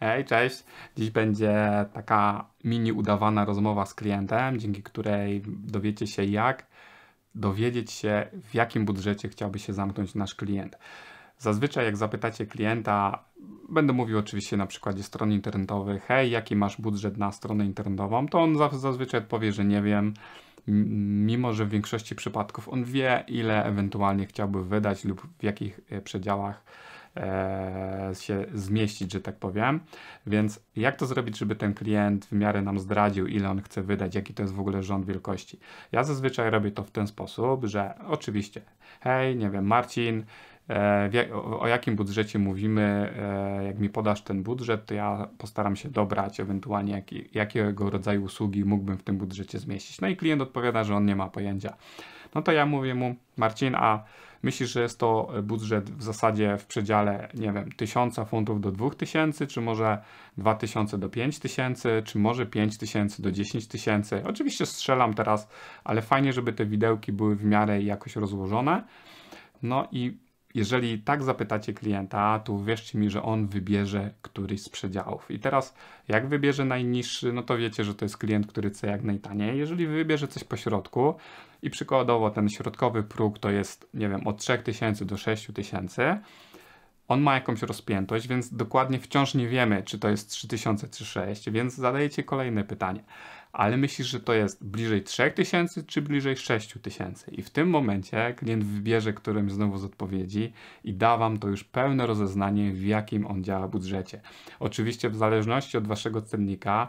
Hej, cześć. Dziś będzie taka mini udawana rozmowa z klientem, dzięki której dowiecie się jak dowiedzieć się w jakim budżecie chciałby się zamknąć nasz klient. Zazwyczaj jak zapytacie klienta, będę mówił oczywiście na przykładzie stron internetowych, hej, jaki masz budżet na stronę internetową, to on zazwyczaj odpowie, że nie wiem, mimo że w większości przypadków on wie, ile ewentualnie chciałby wydać lub w jakich e, przedziałach E, się zmieścić, że tak powiem. Więc jak to zrobić, żeby ten klient w miarę nam zdradził, ile on chce wydać, jaki to jest w ogóle rząd wielkości? Ja zazwyczaj robię to w ten sposób, że oczywiście, hej, nie wiem, Marcin, e, o jakim budżecie mówimy, e, jak mi podasz ten budżet, to ja postaram się dobrać ewentualnie jaki, jakiego rodzaju usługi mógłbym w tym budżecie zmieścić. No i klient odpowiada, że on nie ma pojęcia. No to ja mówię mu, Marcin, a Myślisz, że jest to budżet w zasadzie w przedziale, nie wiem, 1000 funtów do 2000, czy może 2000 do 5000, czy może 5000 do dziesięć tysięcy. Oczywiście strzelam teraz, ale fajnie, żeby te widełki były w miarę jakoś rozłożone. No i jeżeli tak zapytacie klienta, to wierzcie mi, że on wybierze któryś z przedziałów. I teraz, jak wybierze najniższy, no to wiecie, że to jest klient, który chce jak najtaniej. Jeżeli wybierze coś po środku i przykładowo ten środkowy próg to jest, nie wiem, od 3000 do 6000, on ma jakąś rozpiętość, więc dokładnie wciąż nie wiemy, czy to jest 3000 czy 6, więc zadajecie kolejne pytanie. Ale myślisz, że to jest bliżej 3000 czy bliżej 6000? I w tym momencie klient wybierze którymś znowu z odpowiedzi i da wam to już pełne rozeznanie, w jakim on działa budżecie. Oczywiście w zależności od waszego cennika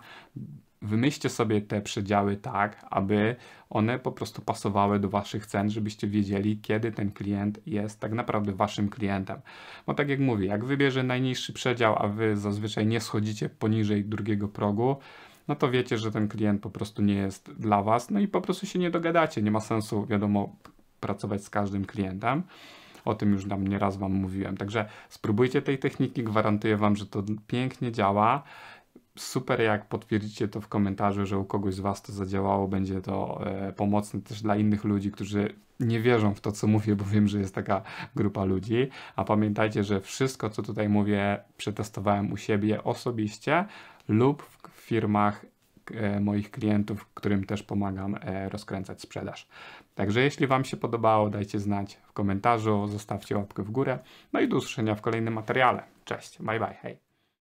wymyślcie sobie te przedziały tak, aby one po prostu pasowały do waszych cen, żebyście wiedzieli, kiedy ten klient jest tak naprawdę waszym klientem. Bo tak jak mówię, jak wybierze najniższy przedział, a wy zazwyczaj nie schodzicie poniżej drugiego progu, no to wiecie, że ten klient po prostu nie jest dla was, no i po prostu się nie dogadacie. Nie ma sensu, wiadomo, pracować z każdym klientem. O tym już nam nieraz Wam mówiłem. Także spróbujcie tej techniki, gwarantuję Wam, że to pięknie działa super, jak potwierdzicie to w komentarzu, że u kogoś z Was to zadziałało. Będzie to e, pomocne też dla innych ludzi, którzy nie wierzą w to, co mówię, bo wiem, że jest taka grupa ludzi. A pamiętajcie, że wszystko, co tutaj mówię, przetestowałem u siebie osobiście lub w firmach e, moich klientów, którym też pomagam e, rozkręcać sprzedaż. Także jeśli Wam się podobało, dajcie znać w komentarzu, zostawcie łapkę w górę. No i do usłyszenia w kolejnym materiale. Cześć, bye bye, hej.